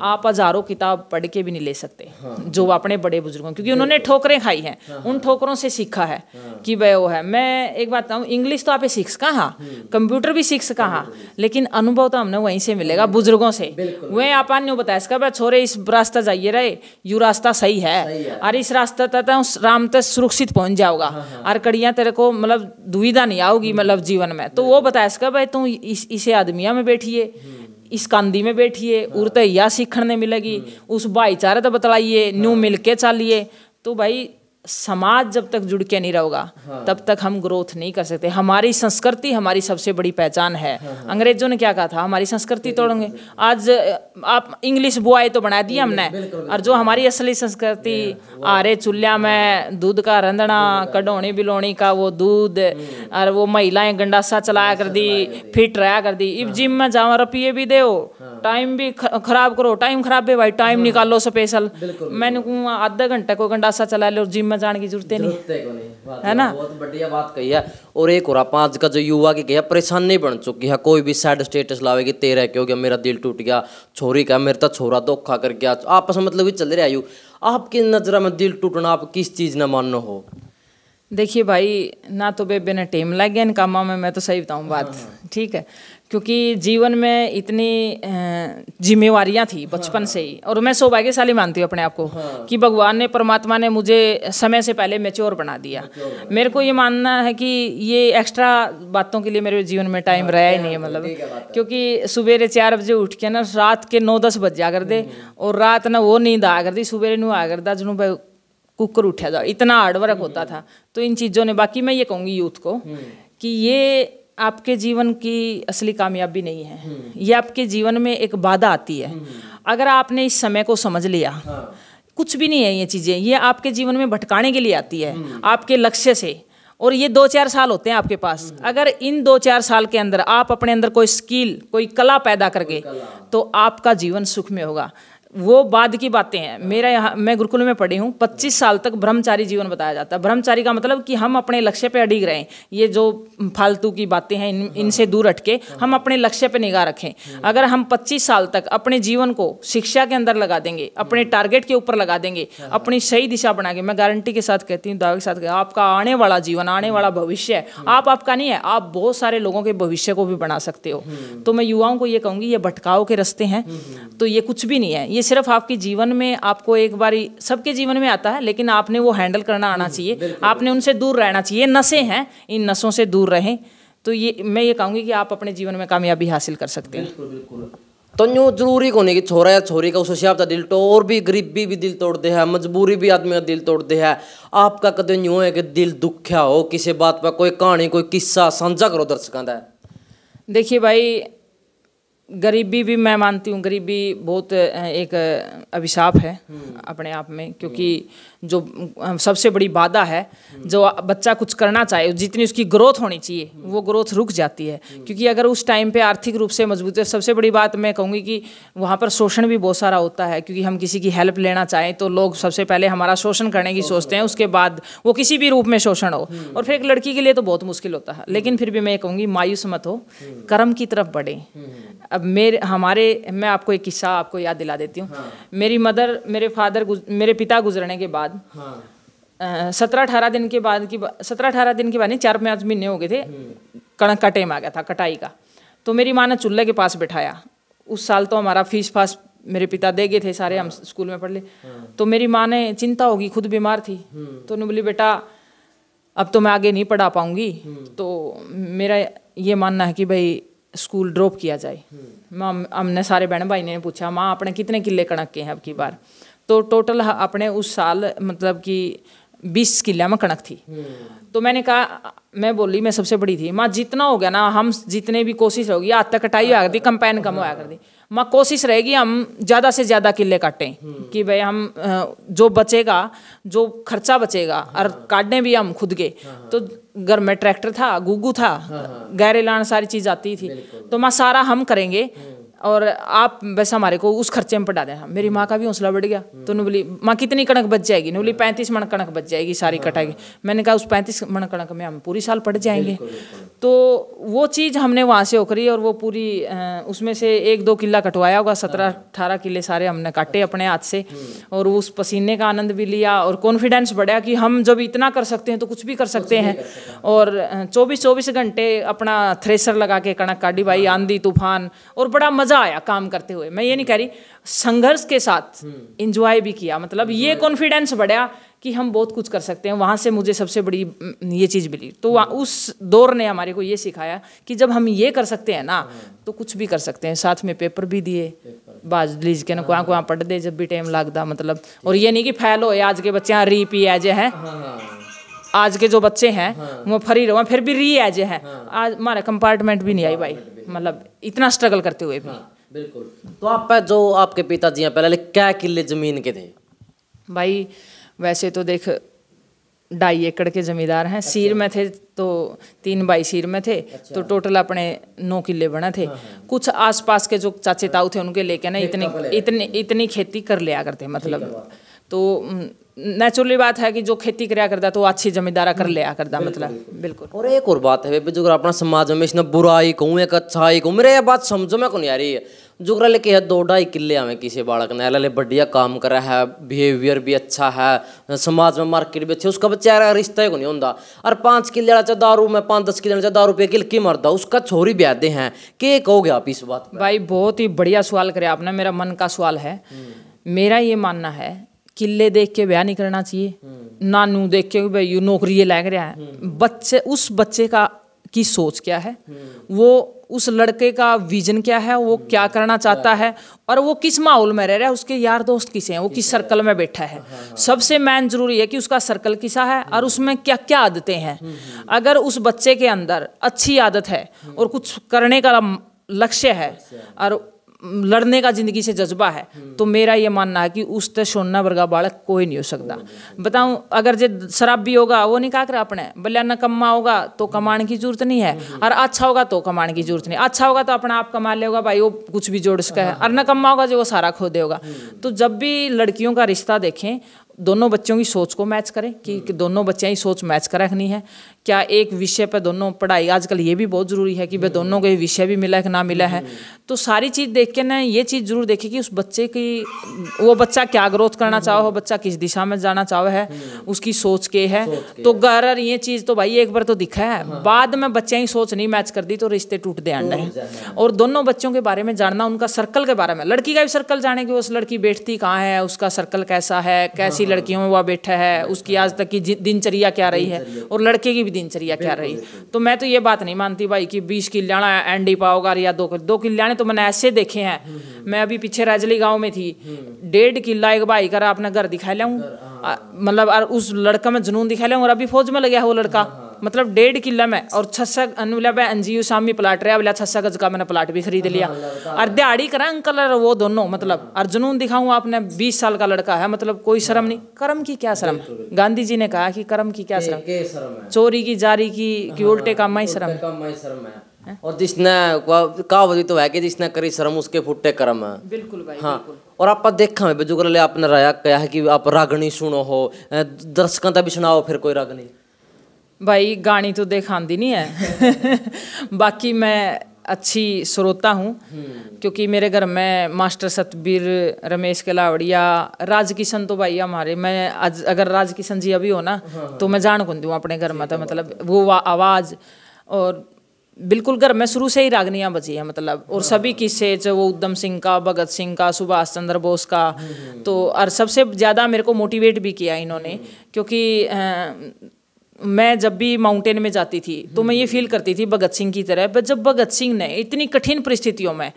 आप हजारों किताब पढ़ के भी नहीं ले सकते हाँ। जो अपने बड़े बुजुर्गों क्योंकि उन्होंने ठोकरें खाई हैं हाँ। उन हाँ। ठोकरों से सीखा है हाँ। कि वह वो है मैं एक बात बताऊँ इंग्लिश तो आप सीख कहाँ हाँ कंप्यूटर भी सीख सका हाँ लेकिन अनुभव तो हमने वहीं से मिलेगा बुजुर्गों से वह आप आने बताया इसका भाई छोरे इस रास्ता जाइए रहे यू रास्ता सही है और इस रास्ता तो उस राम तक सुरक्षित पहुंच जाओगा अरे हाँ, हाँ। कड़िया तेरे को मतलब दुविधा नहीं आओगी हम्म। मतलब जीवन में तो वो बताया इसका भाई तू इस इसे आदमिया में बैठिए इस कांदी में बैठिए हाँ। उर्त या सीखने मिलेगी हम्म। उस भाईचारे तो बतलाइए न्यू हाँ। मिलके चालिए तो भाई समाज जब तक जुड़ के नहीं रहोगा हाँ। तब तक हम ग्रोथ नहीं कर सकते हमारी संस्कृति हमारी सबसे बड़ी पहचान है हाँ।, हाँ। अंग्रेजों ने क्या कहा था हमारी संस्कृति तोड़ेंगे आज आप इंग्लिश बुआई तो बना दी हमने और जो हमारी असली संस्कृति आरे चूल्हा में दूध का रंधना कडोनी बिलोणी का वो दूध हम्म। और वो महिलाएं गंडासा चलाया कर दी फिट रहा कर दी इफ जिम में जाओ रपिए भी दे टाइम हाँ। भी खराब करो टाइम खराब है भाई टाइम हाँ। निकालो स्पेशल मैंने आधा घंटा को गंडासा चला लो जिम में में जाने की जरूरत नहीं है ना बहुत बढ़िया बात कही है और एक और आप आज का जो युवा की गया परेशानी बन चुकी है कोई भी सैड स्टेटस लावेगी तेरह क्यों गया मेरा दिल टूट गया छोरी का मेरे तो छोरा धोखा कर गया आपस में मतलब चल रहा है आपकी नजर में दिल टूटना आप किस चीज़ ना मानो हो देखिए भाई ना तो बेबे ने टेम लग गया इन कामों में मैं तो सही बताऊँ बात हाँ, हाँ। ठीक है क्योंकि जीवन में इतनी जिम्मेवारियाँ थी बचपन हाँ। से ही और मैं सौभाग्यशाली मानती हूँ अपने आप को हाँ। कि भगवान ने परमात्मा ने मुझे समय से पहले मेच्योर बना दिया मेरे को ये मानना है कि ये एक्स्ट्रा बातों के लिए मेरे जीवन में टाइम हाँ। रहा ही हाँ, नहीं है मतलब क्योंकि सवेरे चार बजे उठ के ना रात के नौ दस बज जा कर दे हम्म। और रात ना वो नींद आया करती सवेरे नू आया करता जनू भाई कुकर उठा जाओ इतना हार्डवर्क होता हम्म। था तो इन चीज़ों ने बाकी मैं ये कहूँगी यूथ को हम्म। कि ये आपके जीवन की असली कामयाबी नहीं है ये आपके जीवन में एक बाधा आती है अगर आपने इस समय को समझ लिया हाँ। कुछ भी नहीं है ये चीज़ें ये आपके जीवन में भटकाने के लिए आती है आपके लक्ष्य से और ये दो चार साल होते हैं आपके पास हम्म। अगर इन दो चार साल के अंदर आप अपने अंदर कोई स्किल कोई कला पैदा करके तो आपका जीवन सुख में होगा वो बाद की बातें हैं मेरा यहाँ मैं गुरुकुल में पढ़ी हूँ 25 साल तक ब्रह्मचारी जीवन बताया जाता है ब्रह्मचारी का मतलब कि हम अपने लक्ष्य पे अडिग रहें ये जो फालतू की बातें हैं इन इनसे दूर हटके हम अपने लक्ष्य पे निगाह रखें अगर हम 25 साल तक अपने जीवन को शिक्षा के अंदर लगा देंगे अपने टारगेट के ऊपर लगा देंगे अपनी सही दिशा बना के मैं गारंटी के साथ कहती हूँ दावे के साथ आपका आने वाला जीवन आने वाला भविष्य है आप आपका नहीं है आप बहुत सारे लोगों के भविष्य को भी बना सकते हो तो मैं युवाओं को ये कहूँगी ये भटकाव के रस्ते हैं तो ये कुछ भी नहीं है ये सिर्फ आपके जीवन में आपको एक बार सबके जीवन में आता है लेकिन आपने वो हैंडल करना आना चाहिए आपने उनसे दूर रहना चाहिए नशे हैं इन नशों से दूर रहें तो ये मैं ये कहूँगी कि आप अपने जीवन में कामयाबी हासिल कर सकते हैं तो यूँ जरूरी को नहीं कि छोरा या छोरी का उससे आपका दिल तो और भी गरीबी भी दिल तोड़ते हैं मजबूरी भी आदमी का दिल तोड़ते हैं आपका कदम यूँ है कि दिल दुख्या हो किसी बात पर कोई कहानी कोई किस्सा साझा करो दर्शकों का देखिए भाई गरीबी भी मैं मानती हूँ गरीबी बहुत एक अभिशाप है हम्म। अपने आप में क्योंकि हम्म। जो सबसे बड़ी बाधा है जो बच्चा कुछ करना चाहे जितनी उसकी ग्रोथ होनी चाहिए वो ग्रोथ रुक जाती है क्योंकि अगर उस टाइम पे आर्थिक रूप से मजबूत है सबसे बड़ी बात मैं कहूँगी कि वहाँ पर शोषण भी बहुत सारा होता है क्योंकि हम किसी की हेल्प लेना चाहें तो लोग सबसे पहले हमारा शोषण करने की सोचते हैं उसके बाद वो किसी भी रूप में शोषण हो और फिर एक लड़की के लिए तो बहुत मुश्किल होता है लेकिन फिर भी मैं ये कहूँगी मायूस मत हो कर्म की तरफ बढ़ें अब मेरे हमारे मैं आपको एक किस्सा आपको याद दिला देती हूँ मेरी मदर मेरे फादर मेरे पिता गुजरने के बाद हाँ। सत्रह अठारह दिन के बाद की सत्रह अठारह दिन के बाद नहीं चार पाँच महीने हो गए थे हम्म। कणक का टाइम आ गया था कटाई का तो मेरी माँ ने चूल्हे के पास बैठाया उस साल तो हमारा फीस फास मेरे पिता दे गए थे सारे हम हाँ। स्कूल में पढ़ ले हाँ। तो मेरी माँ ने चिंता होगी खुद बीमार थी हम्म। तो उन्होंने बोली बेटा अब तो मैं आगे नहीं पढ़ा पाऊंगी हम्म। तो मेरा ये मानना है कि भाई स्कूल ड्रॉप किया जाए हम हमने सारे बहन भाई ने पूछा माँ अपने कितने किले कणक के हैं अब की बार तो टोटल अपने उस साल मतलब कि बीस किला में कणक थी हम्म। तो मैंने कहा मैं बोली मैं सबसे बड़ी थी माँ जितना हो गया ना हम जितने भी कोशिश होगी आज तक कटाई हो करती कंपेन कम होया करती माँ कोशिश रहेगी हम ज़्यादा से ज़्यादा किले काटें हम्म। कि भाई हम जो बचेगा जो खर्चा बचेगा हाँ, और हाँ। काटने भी हम खुद के हाँ, तो घर में ट्रैक्टर था गुगू था गहरे लान सारी चीज़ आती थी तो माँ सारा हम करेंगे हम्म। और आप बस हमारे को उस खर्चे में पटा देना हाँ, मेरी माँ का भी हौसला बढ़ गया तो ने बोली माँ कितनी कणक बच जाएगी ने बोली पैंतीस मण कणक बच जाएगी सारी हाँ। कटाई मैंने कहा उस पैंतीस मण कणक में हम पूरी साल पट जाएंगे तो वो चीज़ हमने वहाँ से उखरी और वो पूरी उसमें से एक दो किला कटवाया होगा सत्रह हाँ। अठारह किले सारे हमने काटे अच्छा। अपने हाथ से हम्म। और उस पसीने का आनंद भी लिया और कॉन्फिडेंस बढ़ा कि हम जब इतना कर सकते हैं तो कुछ भी कर सकते हैं और चौबीस चौबीस घंटे अपना थ्रेसर लगा के कणक काटी भाई आंधी तूफान और बड़ा मज़ा मज़ा आया काम करते हुए मैं ये नहीं कह रही संघर्ष के साथ इंजॉय भी किया मतलब ये कॉन्फिडेंस बढ़ा कि हम बहुत कुछ कर सकते हैं वहाँ से मुझे सबसे बड़ी हम्म, ये चीज़ मिली तो hmm. उस दौर ने हमारे को ये सिखाया कि जब हम ये कर सकते हैं ना hmm. तो कुछ भी कर सकते हैं साथ में पेपर भी दिए बाज लीज के ना कुआ hmm. कुआ पढ़ दे जब भी टाइम लगता मतलब और ये नहीं कि फैल हो आज के बच्चे री पी एज है आज के जो बच्चे हैं हाँ। वो फरी रहो फिर भी री एज है हाँ। आज हमारा कंपार्टमेंट भी नहीं आई भाई मतलब इतना स्ट्रगल करते हुए भी हाँ, बिल्कुल तो आप जो आपके पिताजी हैं पहले क्या किले जमीन के थे भाई वैसे तो देख ढाई एकड़ के जमींदार हैं अच्छा। सीर में थे तो तीन बाई सीर में थे अच्छा। तो टोटल अपने नौ किले बना थे हाँ, हाँ। कुछ आसपास के जो चाचे हाँ। ताऊ थे उनके लेके ना इतनी इतनी इतनी खेती कर लिया करते मतलब तो नेचुरली बात है कि जो खेती कराया करता तो अच्छी जमींदारा कर हम्म। लिया करता मतलब बिल्कुल और एक और बात है जो अपना समाज में इसने बुराई कहूँ एक अच्छाई कहूँ मेरे ये बात समझो मैं को नहीं आ रही है जो करा लेके है दो ढाई किले हमें किसी बालक ने अल बढ़िया काम करा है बिहेवियर भी अच्छा है समाज में मार्केट भी अच्छी उसका बच्चा यार रिश्ता ही को नहीं होता और पाँच किले वाला चाहे दारू में पाँच दस किले वाला चाहे दारू पे किलकी मरता उसका छोरी ब्यादे हैं के कहोगे आप इस बात भाई बहुत ही बढ़िया सवाल करे आपने मेरा मन का सवाल है हम्म। मेरा ये मानना है किले देख के ब्याह नहीं करना चाहिए हम्म। नानू देख के भाई नौकरी लग रहा है हम्म। बच्चे उस बच्चे का की सोच क्या है हम्म। वो उस लड़के का विजन क्या है वो क्या करना चाहता है और वो किस माहौल में रह रहा है उसके यार दोस्त किसे हैं वो किस सर्कल में बैठा है हाँ, हाँ। सबसे मेन जरूरी है कि उसका सर्कल किसा है और उसमें क्या क्या आदतें हैं अगर उस बच्चे के अंदर अच्छी आदत है और कुछ करने का लक्ष्य है और लड़ने का ज़िंदगी से जज्बा है तो मेरा ये मानना है कि उस तरह सोना वर्गा बालक कोई नहीं हो सकता बताऊँ अगर जो शराबी होगा वो नहीं कहा अपने बल्ला नकम्मा होगा तो कमाण की जरूरत नहीं है और अच्छा होगा तो कमाण की जरूरत नहीं अच्छा होगा तो अपना आप कमा लेगा भाई वो कुछ भी जोड़ सका है और नकम्मा होगा जो वो सारा खो देगा तो जब भी लड़कियों का रिश्ता देखें दोनों बच्चों की सोच को मैच करें कि, कि दोनों बच्चे ही सोच मैच करा रखनी है क्या एक विषय पर दोनों पढ़ाई आजकल ये भी बहुत ज़रूरी है कि भाई दोनों को विषय भी मिला है कि ना मिला है तो सारी चीज़ देख के ना ये चीज़ ज़रूर देखे कि उस बच्चे की वो बच्चा क्या ग्रोथ करना चाहो बच्चा किस दिशा में जाना चाहो है उसकी सोच के है तो घर ये चीज़ तो भाई एक बार तो दिखा है हाँ। बाद में बच्चे की सोच नहीं मैच कर दी तो रिश्ते टूट दे अंडा है और दोनों बच्चों के बारे में जानना उनका सर्कल के बारे में लड़की का भी सर्कल जाने की उस लड़की बैठती कहाँ है उसका सर्कल कैसा है कैसी हाँ, हाँ। लड़कियों में वह बैठा है उसकी आज तक की दिनचर्या क्या रही है और लड़के की दिनचर्या क्या रही तो मैं तो ये बात नहीं मानती भाई कि बीस किल्याणा एंडी पाओगार या दो दो किल्याणे तो मैंने ऐसे देखे हैं हम्म, हम्म, हम्म। मैं अभी पीछे राजली गाँव में थी डेढ़ किला एक भाई करा अपना घर दिखा लिया हाँ। मतलब उस लड़का में जुनून दिखा लिया और अभी फौज में लग गया वो लड़का हाँ, हाँ। मतलब डेढ़ किलो में और छह सौ भाई अंजीव सामी प्लाट रहा बोला छह सौ गज का मैंने प्लाट भी खरीद लिया और दिहाड़ी करा अंकल और वो दोनों मतलब और हाँ। जुनून दिखाऊँ आपने बीस साल का लड़का है मतलब कोई हाँ। शर्म नहीं कर्म की क्या शर्म गांधी जी ने कहा कि कर्म की क्या शर्म चोरी की जारी की कि हाँ, उल्टे का ही शर्म है और जिसने कहावत तो है कि जिसने करी शर्म उसके फुटे कर्म है बिल्कुल भाई हाँ बिल्कुल। और आप देखा है बेजुगरले आपने राया कहा है कि आप रागनी सुनो हो दर्शकों तक भी सुनाओ फिर कोई रागनी भाई गाणी तो दिखाती नहीं है बाकी मैं अच्छी श्रोता हूँ हम्म। क्योंकि मेरे घर में मास्टर सतबीर रमेश कलावड़िया राज किशन तो भाई हमारे मैं आज अगर राज किशन जी अभी हो ना हाँ, हाँ। तो मैं जान कौन दूँ अपने घर में तो मतलब वो आवाज़ और बिल्कुल घर में शुरू से ही रागनियाँ बजी हैं मतलब और हाँ, सभी किस्से जो वो ऊधम सिंह का भगत सिंह का सुभाष चंद्र बोस का हम्म, हम्म। तो और सबसे ज़्यादा मेरे को मोटिवेट भी किया इन्होंने क्योंकि मैं जब भी माउंटेन में जाती थी तो मैं ये फील करती थी भगत सिंह की तरह पर जब भगत सिंह ने इतनी कठिन परिस्थितियों में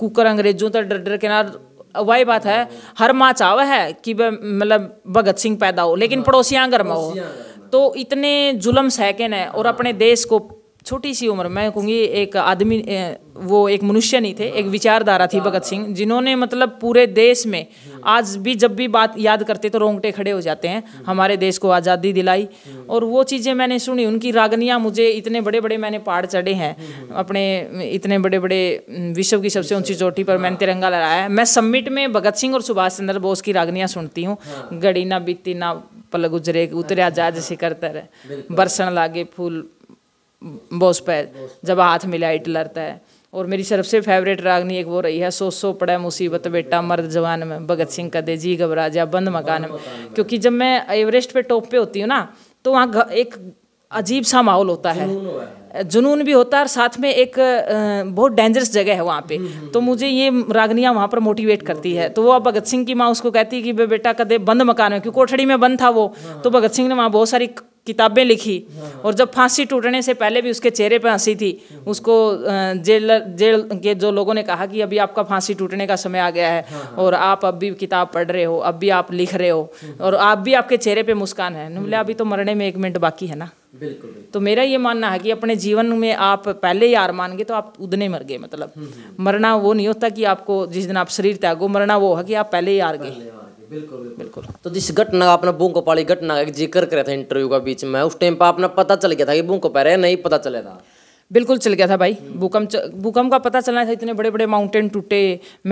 कुकर अंग्रेजों तक डर डर किनार वही बात है हर माँ चाव है कि मतलब भगत सिंह पैदा हो लेकिन हाँ, पड़ोसियाँ गर्मा हो तो इतने जुलम सहके ने और हाँ। अपने देश को छोटी सी उम्र मैं कहूँगी एक आदमी वो एक मनुष्य नहीं थे एक विचारधारा थी भगत सिंह जिन्होंने मतलब पूरे देश में आज भी जब भी बात याद करते तो रोंगटे खड़े हो जाते हैं हमारे देश को आज़ादी दिलाई और वो चीज़ें मैंने सुनी उनकी रागनियाँ मुझे इतने बड़े बड़े मैंने पहाड़ चढ़े हैं अपने इतने बड़े बड़े विश्व की सबसे ऊंची चोटी पर मैंने तिरंगा लहराया है मैं सम्मिट में भगत सिंह और सुभाष चंद्र बोस की रागनियाँ सुनती हूँ हाँ। गड़ी ना बीती ना पल गुजरे उतरिया जाज शिकर तर बरसन लागे फूल बोस पे जब हाथ मिला हिटलर है और मेरी सबसे फेवरेट रागनी एक वो रही है सो सो पड़ा मुसीबत बेटा मर्द जवान में भगत सिंह का दे जी घबरा जा बंद मकान में क्योंकि जब मैं एवरेस्ट पे टॉप पे होती हूँ ना तो वहाँ एक अजीब सा माहौल होता है जुनून भी होता है और साथ में एक बहुत डेंजरस जगह है वहाँ पे हम्म, हम्म, तो हम्म। मुझे ये रागनियाँ वहाँ पर मोटिवेट करती है तो वो अब भगत सिंह की माँ उसको कहती है कि बे बेटा कदे बंद मकान है क्योंकि कोठड़ी में बंद था वो हाँ। तो भगत सिंह ने वहाँ बहुत सारी किताबें लिखी हाँ, हाँ। और जब फांसी टूटने से पहले भी उसके चेहरे पर हंसी थी हाँ। उसको जेल जेल के जो लोगों ने कहा कि अभी आपका फांसी टूटने का समय आ गया है और आप अब भी किताब पढ़ रहे हो अब भी आप लिख रहे हो और आप भी आपके चेहरे पर मुस्कान है बोले अभी तो मरने में एक मिनट बाकी है ना बिल्कुल तो मेरा ये मानना है कि अपने जीवन में आप पहले ही हार मान गए तो आप उदने मर गए मतलब हम्म, हम्म। मरना वो नहीं होता कि आपको जिस दिन आप शरीर त्यागो मरना वो है कि आप पहले ही हार गए बिल्कुल बिल्कुल तो जिस घटना आपने बूंको पाली घटना का जिक्र करा था इंटरव्यू का बीच में उस टाइम पर आपने पता चल गया था कि बूंको पैर है नहीं पता चला था बिल्कुल चल गया था भाई हम्म। भूकंप भूकंप का पता चलना था इतने बड़े बड़े माउंटेन टूटे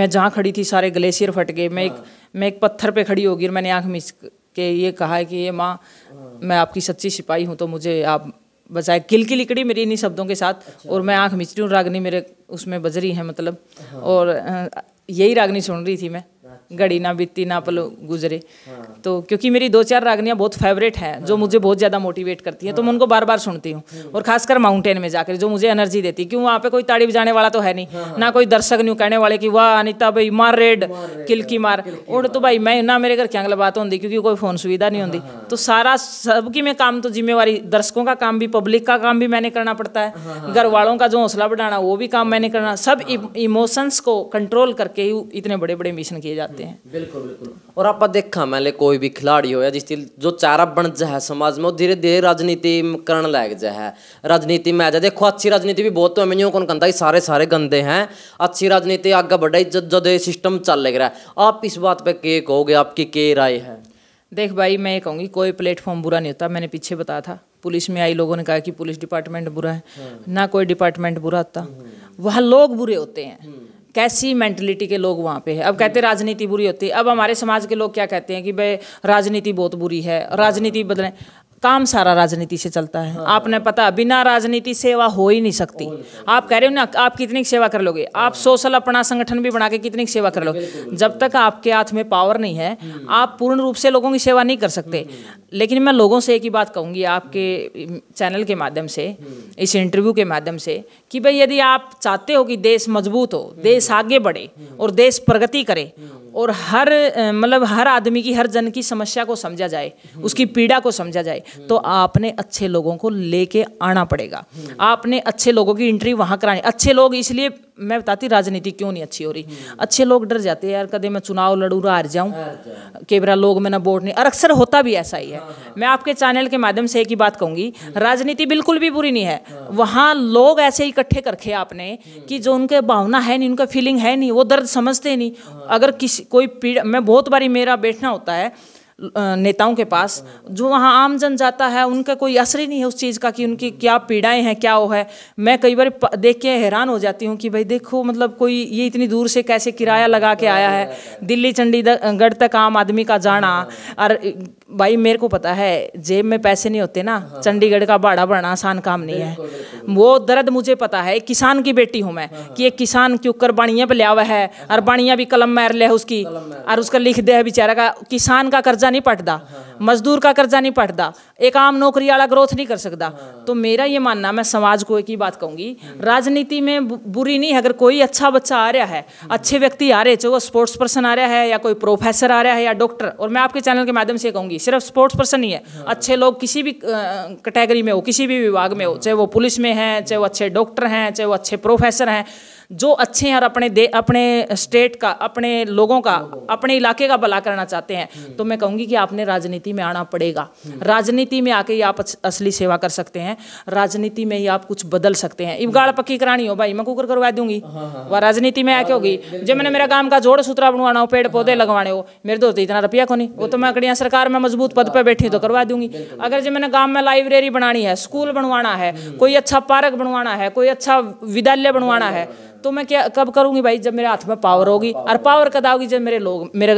मैं जहाँ खड़ी थी सारे ग्लेशियर फट गए मैं एक हाँ। मैं एक पत्थर पे खड़ी होगी मैंने आँख मिच के ये कहा है कि ये माँ हाँ। मैं आपकी सच्ची सिपाही हूँ तो मुझे आप बचाए किल की लिकड़ी मेरी इन्हीं शब्दों के साथ अच्छा। और मैं आँख मिचरी हूँ रागनी मेरे उसमें बजरी है मतलब हाँ। और यही रागनी सुन रही थी मैं घड़ी ना बीती ना पल गुजरे हाँ। तो क्योंकि मेरी दो चार रागनियाँ बहुत फेवरेट हैं जो हाँ। मुझे बहुत ज़्यादा मोटिवेट करती हैं तो मैं हाँ। उनको बार बार सुनती हूँ हम्म। और खासकर माउंटेन में जाकर जो मुझे एनर्जी देती है क्यों वहाँ पे कोई ताड़ी बजाने वाला तो है नहीं ना कोई दर्शक न्यू कहने वाले कि वाह अनिता भाई मार रेड किल की मार और तो भाई मैं ना मेरे घर क्या गल बात होती क्योंकि कोई फोन सुविधा नहीं होती तो सारा सबकी मैं काम तो जिम्मेवारी दर्शकों का काम भी पब्लिक का काम भी मैंने करना पड़ता है घर वालों का जो हौसला बढ़ाना वो भी काम मैंने करना सब इमोशंस को कंट्रोल करके ही इतने बड़े बड़े मिशन किए जाते हैं सकते हैं बिल्कुल बिल्कुल और आप देखा मैंने कोई भी खिलाड़ी हो या जिस जो चारा बन जाए समाज में वो धीरे धीरे राजनीति करने लग जाए राजनीति में आ जाए देखो अच्छी राजनीति भी बहुत हमें यूँ कौन कहता है सारे सारे गंदे हैं अच्छी राजनीति आगे बढ़ाई जब जद सिस्टम चल लग रहा है आप इस बात पर के कहोगे आपकी के राय है देख भाई मैं ये कहूँगी कोई प्लेटफॉर्म बुरा नहीं होता मैंने पीछे बताया था पुलिस में आई लोगों ने कहा कि पुलिस डिपार्टमेंट बुरा है हम्म। ना कोई डिपार्टमेंट बुरा होता हम्म। वह लोग बुरे होते हैं हम्म। कैसी मेंटलिटी के लोग वहाँ पे है अब कहते राजनीति बुरी होती है अब हमारे समाज के लोग क्या कहते हैं कि भाई राजनीति बहुत बुरी है राजनीति बदलें काम सारा राजनीति से चलता है हाँ। आपने पता बिना राजनीति सेवा हो ही नहीं सकती आप कह रहे हो ना आप कितनी सेवा कर लोगे हाँ। आप सोशल अपना संगठन भी बना के कितनी सेवा कर लोगे जब तक आपके हाथ में पावर नहीं है हम्म। आप पूर्ण रूप से लोगों की सेवा नहीं कर सकते हम्म, हम्म, लेकिन मैं लोगों से एक ही बात कहूँगी आपके चैनल के माध्यम से इस इंटरव्यू के माध्यम से कि भाई यदि आप चाहते हो कि देश मजबूत हो देश आगे बढ़े और देश प्रगति करे और हर मतलब हर आदमी की हर जन की समस्या को समझा जाए उसकी पीड़ा को समझा जाए हम्म। तो आपने अच्छे लोगों को लेके आना पड़ेगा हम्म। आपने अच्छे लोगों की इंट्री वहाँ करानी अच्छे लोग इसलिए मैं बताती राजनीति क्यों नहीं अच्छी हो रही हम्म। अच्छे लोग डर जाते हैं यार कदे मैं चुनाव रहा हार जाऊँ बार लोग मैंने वोट नहीं और अक्सर होता भी ऐसा ही है हाँ, हाँ। मैं आपके चैनल के माध्यम से एक ही बात कहूँगी राजनीति बिल्कुल भी बुरी नहीं है वहाँ लोग ऐसे इकट्ठे करके आपने कि जो उनके भावना है नहीं उनका फीलिंग है नहीं वो दर्द समझते नहीं हाँ। अगर किसी कोई पीड़ा मैं बहुत बारी मेरा बैठना होता है नेताओं के पास जो वहाँ आम जन जाता है उनका कोई असर ही नहीं है उस चीज़ का कि उनकी क्या पीड़ाएं हैं क्या वो है मैं कई बार देख के हैरान हो जाती हूँ कि भाई देखो मतलब कोई ये इतनी दूर से कैसे किराया लगा के आया है दिल्ली चंडीगढ़ तक आम आदमी का जाना और भाई मेरे को पता है जेब में पैसे नहीं होते ना हाँ। चंडीगढ़ का भाड़ा बढ़ना आसान काम नहीं है वो दर्द मुझे पता है किसान की बेटी हूँ मैं हाँ, हाँ। कि एक किसान के ऊपर बाणिया पर लिया हुआ है और बाणिया भी कलम मैर लिया उसकी और उसका लिख दे है बेचारा का किसान का कर्जा नहीं ਨਹੀਂ ਪਟਦਾ मजदूर का कर्जा नहीं पटता एक आम नौकरी वाला ग्रोथ नहीं कर सकता तो मेरा ये मानना मैं समाज को एक ही बात कहूंगी राजनीति में बुरी नहीं है अगर कोई अच्छा बच्चा आ रहा है अच्छे व्यक्ति आ रहे चाहे वो स्पोर्ट्स पर्सन आ रहा है या कोई प्रोफेसर आ रहा है या डॉक्टर और मैं आपके चैनल के माध्यम से कहूँगी सिर्फ स्पोर्ट्स पर्सन ही है अच्छे लोग किसी भी कैटेगरी में हो किसी भी विभाग में हो चाहे वो पुलिस में है चाहे वो अच्छे डॉक्टर हैं चाहे वो अच्छे प्रोफेसर हैं जो अच्छे हैं और अपने दे अपने स्टेट का अपने लोगों का अपने इलाके का भला करना चाहते हैं हम्म। तो मैं कहूँगी कि आपने राजनीति में आना पड़ेगा हम्म। राजनीति में आके ही आप असली सेवा कर सकते हैं राजनीति में ही आप कुछ बदल सकते हैं इब पक्की करानी हो भाई मैं कुकर करवा दूंगी हाँ, हाँ, हाँ। वह राजनीति में आके होगी जब मैंने मेरा काम का जोड़ सूत्रा बनवाना हो पेड़ पौधे लगवाने हो मेरे दोस्त इतना रुपया को नहीं वो तो मैं अकड़िया सरकार में मजबूत पद पर बैठी तो करवा दूंगी अगर जब मैंने गाँव में लाइब्रेरी बनानी है स्कूल बनवाना है हम्म। कोई अच्छा पार्क बनवाना है कोई अच्छा विद्यालय बनवाना है तो मैं क्या कब करूँगी भाई जब मेरे हाथ में पावर होगी हाँ, और पावर कद होगी जब मेरे लोग मेरे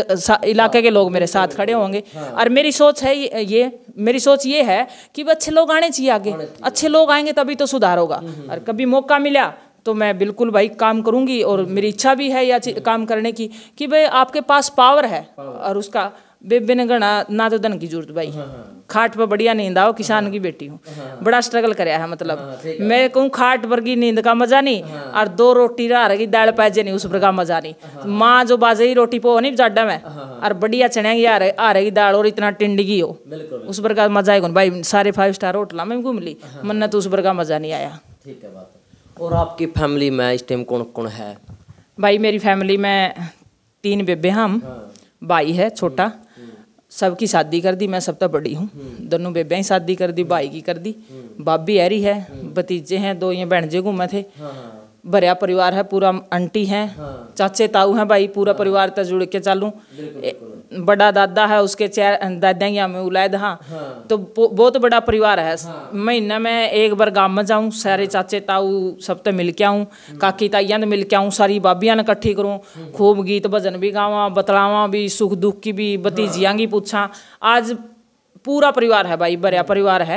इलाके के लोग मेरे साथ खड़े होंगे हाँ। और मेरी सोच है ये मेरी सोच ये है कि अच्छे लोग आने चाहिए आगे अच्छे लोग आएंगे तभी तो सुधार होगा हम्म, हम्म। और कभी मौका मिला तो मैं बिल्कुल भाई काम करूंगी और हम्म। मेरी इच्छा भी है या काम करने की कि भाई आपके पास पावर है और उसका बेबिन गणा ना तो धन की जरूरत भाई हाँ, खाट पर बढ़िया नींद आओ किसान की बेटी हूँ बड़ा स्ट्रगल कराया है मतलब हाँ, मैं कहूँ खाट पर की नींद का मजा नहीं हाँ। और दो रोटी रहा रही दाल पैजे नहीं उस पर का मजा नहीं हाँ। तो माँ जो बाजे ही रोटी पो नहीं जाडा में और बढ़िया चने की आ रही आ रहेगी दाल और इतना टिंडगी हो उस पर का मजा है भाई सारे फाइव स्टार होटल में घूम ली मन्नत उस पर का मजा नहीं आया और आपकी फैमिली में इस टाइम कौन कौन है भाई मेरी फैमिली में तीन बेबे हम भाई है छोटा सबकी शादी कर दी मैं सब तो बड़ी हूँ हम्म। दोनों बेबिया ही शादी कर दी भाई की कर दी बाबी हम्म। ऐरी है हम्म। भतीजे हैं दो ये बहन जे घूमे थे हाँ, हाँ। भरिया परिवार है पूरा आंटी हैं हाँ। चाचे ताऊ हैं भाई पूरा हाँ। परिवार तो जुड़ के चालू बड़ा दादा है उसके चार दादिया में उलायद हाँ, हाँ। तो बहुत बड़ा परिवार है हाँ। महीना में एक बार गांव में जाऊँ सारे हाँ। चाचे ताऊ सब तो मिल के आऊँ हम्म। काकी ताइया ने तो मिल के आऊँ सारी बाबिया ने इकट्ठी करूँ हम्म। खूब गीत भजन भी गावा बतलावा भी सुख दुख की भी भतीजियाँ हाँ। की पूछा आज पूरा परिवार है भाई बड़ा हम्म। परिवार है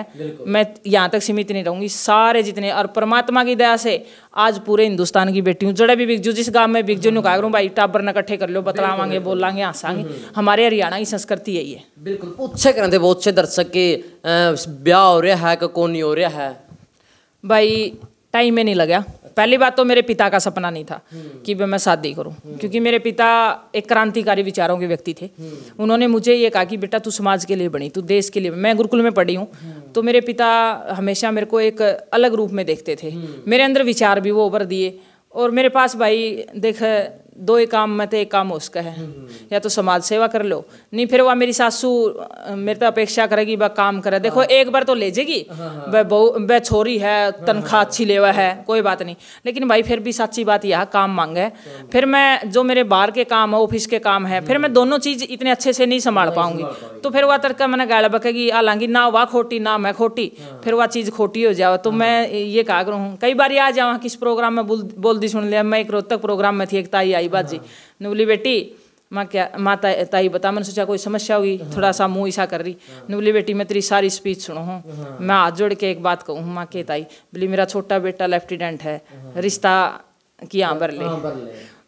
मैं यहाँ तक सीमित नहीं रहूँगी सारे जितने और परमात्मा की दया से आज पूरे हिंदुस्तान की बेटी हूँ जड़े भी बिकजू जिस गांव में बिकजू हम्म। नुका कहा भाई टाबर न इकट्ठे कर लो बतलावांगे बोलांगे हंसांगे हम्म, हमारे हरियाणा की संस्कृति यही है बिल्कुल पूछे कहते बहुत अच्छे दर्शक के ब्याह हो रहा है कौन नहीं हो रहा है भाई टाइम ही नहीं लगा पहली बात तो मेरे पिता का सपना नहीं था कि मैं शादी करूं क्योंकि मेरे पिता एक क्रांतिकारी विचारों के व्यक्ति थे उन्होंने मुझे ये कहा कि बेटा तू समाज के लिए बनी तू देश के लिए मैं गुरुकुल में पढ़ी हूँ तो मेरे पिता हमेशा मेरे को एक अलग रूप में देखते थे मेरे अंदर विचार भी वो उभर दिए और मेरे पास भाई देख दो एक काम में तो एक काम उसका है हम्म, हम्म। या तो समाज सेवा कर लो नहीं फिर वह मेरी सासू मेरे तो अपेक्षा करेगी वह काम करे हाँ। देखो एक बार तो ले जाएगी हाँ, हाँ, वह बहु वह छोरी है तनख्वाह अच्छी लेवा है कोई बात नहीं लेकिन भाई फिर भी सच्ची बात यह काम मांगे फिर मैं जो मेरे बाहर के काम है ऑफिस के काम है फिर हम्म। मैं दोनों चीज़ इतने अच्छे से नहीं संभाल पाऊंगी तो फिर वह तड़का मैंने गाल बकेगी हालांकि ना वह खोटी ना मैं खोटी फिर वह चीज़ खोटी हो जाओ तो मैं ये कहा करूँ कई बार आ जाऊँ किस प्रोग्राम में बोल दी सुन लिया मैं एक रोहतक प्रोग्राम में थी एक ताई आई ताई बाजी ने बोली बेटी माँ क्या माता ताई बता मैंने सोचा कोई समस्या हुई थोड़ा सा मुँह ईसा कर रही ने बोली बेटी मैं तेरी सारी स्पीच सुनो हूँ मैं हाथ जोड़ के एक बात कहूँ माँ के ताई बोली मेरा छोटा बेटा लेफ्टिनेंट है रिश्ता किया बर ले हाँ,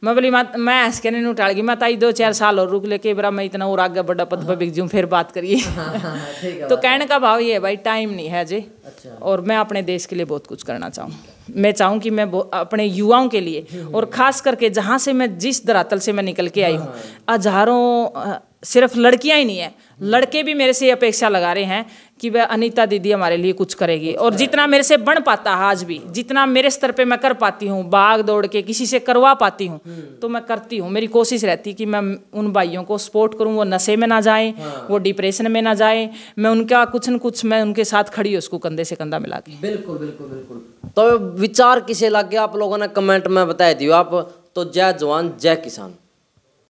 मैं बोली मत मैं हंस के नहीं उठा गई मैं ताई दो चार साल और रुक लेके बरा मैं इतना और आगे बड़ा पद पर बिक जाऊँ फिर बात करिए हाँ, हाँ, हाँ तो कहने का भाव ये है भाई टाइम नहीं है जी अच्छा। और मैं अपने देश के लिए बहुत कुछ करना चाहूँ मैं चाहूँ कि मैं अपने युवाओं के लिए हम्म, हम्म। और ख़ास करके जहाँ से मैं जिस धरातल से मैं निकल के आई हूँ हाँ। हजारों सिर्फ लड़कियाँ ही नहीं है लड़के भी मेरे से अपेक्षा लगा रहे हैं कि वह अनीता दीदी हमारे लिए कुछ करेगी और जितना मेरे से बन पाता है आज भी जितना मेरे स्तर पे मैं कर पाती हूँ बाग दौड़ के किसी से करवा पाती हूँ हम्म। तो मैं करती हूँ मेरी कोशिश रहती कि मैं उन भाइयों को सपोर्ट करूँ वो नशे में ना जाए हाँ। वो डिप्रेशन में ना जाए मैं उनका कुछ न कुछ मैं उनके साथ खड़ी उसको कंधे से कंधा मिला के बिल्कुल बिल्कुल बिल्कुल तो विचार किसे लग गया आप लोगों ने कमेंट में बताया दी आप तो जय जवान जय किसान